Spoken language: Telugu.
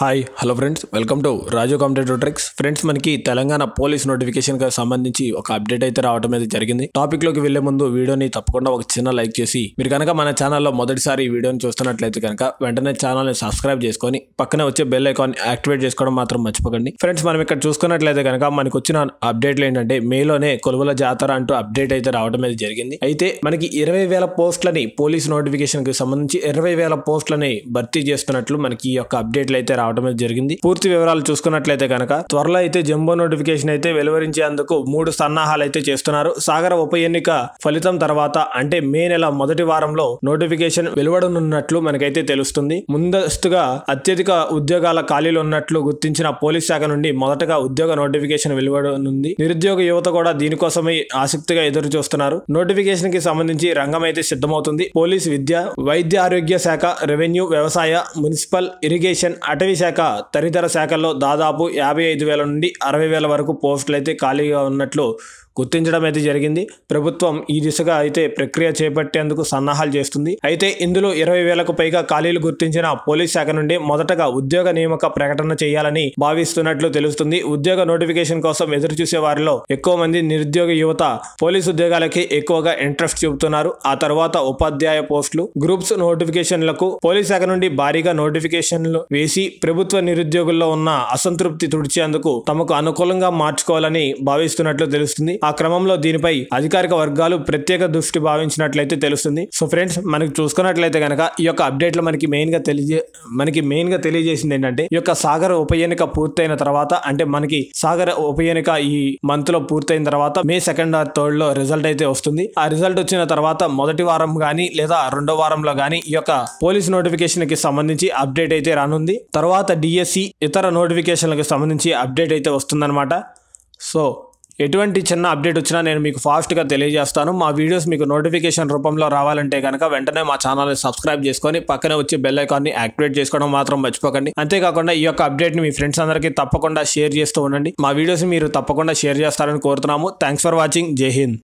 hi hello friends welcome to Raju competitive tricks friends మనకి తెలంగాణ పోలీస్ నోటిఫికేషన్ కి సంబంధించి ఒక అప్డేట్ అయితే రావడం అయితే జరిగింది టాపిక్ లోకి వెళ్లే ముందు వీడియోని తప్పకుండా ఒక చిన్న లైక్ చేసి మీరు కనుక మన ఛానల్లో మొదటిసారి వీడియోని చూస్తున్నట్లయితే కనుక వెంటనే ఛానల్ని సబ్స్క్రైబ్ చేసుకొని పక్కనే వచ్చే బెల్ ఐకాన్ యాక్టివేట్ చేసుకోవడం మాత్రం మర్చిపోకండి ఫ్రెండ్స్ మనం ఇక్కడ చూసుకున్నట్లయితే కనుక మనకు వచ్చిన అప్డేట్లు ఏంటంటే మేలోనే కొలువుల జాతర అంటూ అప్డేట్ అయితే రావడం అయితే జరిగింది అయితే మనకి ఇరవై వేల పోస్టులని పోలీస్ నోటిఫికేషన్ కి సంబంధించి ఇరవై వేల పోస్టులని భర్తీ చేస్తున్నట్లు మనకి ఈ యొక్క అప్డేట్లు అయితే రావడమే జరిగింది పూర్తి వివరాలు చూసుకున్నట్లయితే కనుక త్వరలో అయితే జంబో నోటిఫికేషన్ అయితే వెలువరించేందుకు మూడు సన్నాహాలు అయితే చేస్తున్నారు సాగర ఉప ఎన్నిక ఫలితం తర్వాత అంటే మే నెల మొదటి వారంలో నోటిఫికేషన్ వెలువడనున్నట్లు మనకైతే తెలుస్తుంది ముందస్తుగా అత్యధిక ఉద్యోగాల ఖాళీలు ఉన్నట్లు గుర్తించిన పోలీస్ శాఖ నుండి మొదటగా ఉద్యోగ నోటిఫికేషన్ వెలువడనుంది నిరుద్యోగ యువత కూడా దీనికోసమే ఆసక్తిగా ఎదురు చూస్తున్నారు నోటిఫికేషన్ కి సంబంధించి రంగం అయితే సిద్ధమవుతుంది పోలీస్ విద్య వైద్య ఆరోగ్య శాఖ రెవెన్యూ వ్యవసాయ మున్సిపల్ ఇరిగేషన్ అటవీ శాఖ తదితర శాఖల్లో దాదాపు యాభై ఐదు వేల నుండి అరవై వేల వరకు పోస్టులు అయితే ఖాళీగా ఉన్నట్లు గుర్తించడం అయితే జరిగింది ప్రభుత్వం ఈ దిశగా అయితే ప్రక్రియ చేపట్టేందుకు సన్నాహాలు చేస్తుంది అయితే ఇందులో ఇరవై వేలకు పైగా ఖాళీలు గుర్తించిన పోలీస్ శాఖ నుండి మొదటగా ఉద్యోగ నియామక ప్రకటన చేయాలని భావిస్తున్నట్లు తెలుస్తుంది ఉద్యోగ నోటిఫికేషన్ కోసం ఎదురుచూసే వారిలో ఎక్కువ మంది నిరుద్యోగ యువత పోలీసు ఉద్యోగాలకి ఎక్కువగా ఇంట్రెస్ట్ చూపుతున్నారు ఆ తర్వాత ఉపాధ్యాయ పోస్టులు గ్రూప్స్ నోటిఫికేషన్లకు పోలీస్ శాఖ నుండి భారీగా నోటిఫికేషన్లు వేసి ప్రభుత్వ నిరుద్యోగుల్లో ఉన్న అసంతృప్తి తుడిచేందుకు తమకు అనుకూలంగా మార్చుకోవాలని భావిస్తున్నట్లు తెలుస్తుంది ఆ క్రమంలో దీనిపై అధికారిక వర్గాలు ప్రత్యేక దృష్టి భావించినట్లయితే తెలుస్తుంది సో ఫ్రెండ్స్ మనకి చూసుకున్నట్లయితే కనుక ఈ యొక్క అప్డేట్లో మనకి మెయిన్గా తెలియజే మనకి మెయిన్గా తెలియజేసింది ఏంటంటే ఈ యొక్క సాగర ఉప ఎన్నిక పూర్తయిన తర్వాత అంటే మనకి సాగర ఉప ఎన్నిక ఈ మంత్లో పూర్తయిన తర్వాత మే సెకండ్ ఆర్ థర్డ్లో రిజల్ట్ అయితే వస్తుంది ఆ రిజల్ట్ వచ్చిన తర్వాత మొదటి వారం కానీ లేదా రెండో వారంలో కానీ ఈ యొక్క పోలీస్ నోటిఫికేషన్కి సంబంధించి అప్డేట్ అయితే రానుంది తర్వాత డిఎస్సి ఇతర నోటిఫికేషన్లకు సంబంధించి అప్డేట్ అయితే వస్తుందన్నమాట సో ఎటువంటి చిన్న అప్డేట్ వచ్చినా నేను మీకు ఫాస్ట్గా తెలియజేస్తాను మా వీడియోస్ మీకు నోటిఫికేషన్ రూపంలో రావాలంటే కనుక వెంటనే మా ఛానల్ని సబ్స్క్రైబ్ చేసుకొని పక్కనే వచ్చి బెల్ ఐకాన్ని యాక్టివేట్ చేసుకోవడం మాత్రం మర్చిపోకండి అంతేకాకుండా ఈ యొక్క అప్డేట్ని మీ ఫ్రెండ్స్ అందరికీ తప్పకుండా షేర్ చేస్తూ ఉండండి మా వీడియోస్ మీరు తప్పకుండా షేర్ చేస్తారని కోరుతున్నాము థ్యాంక్స్ ఫర్ వాచింగ్ జై హింద్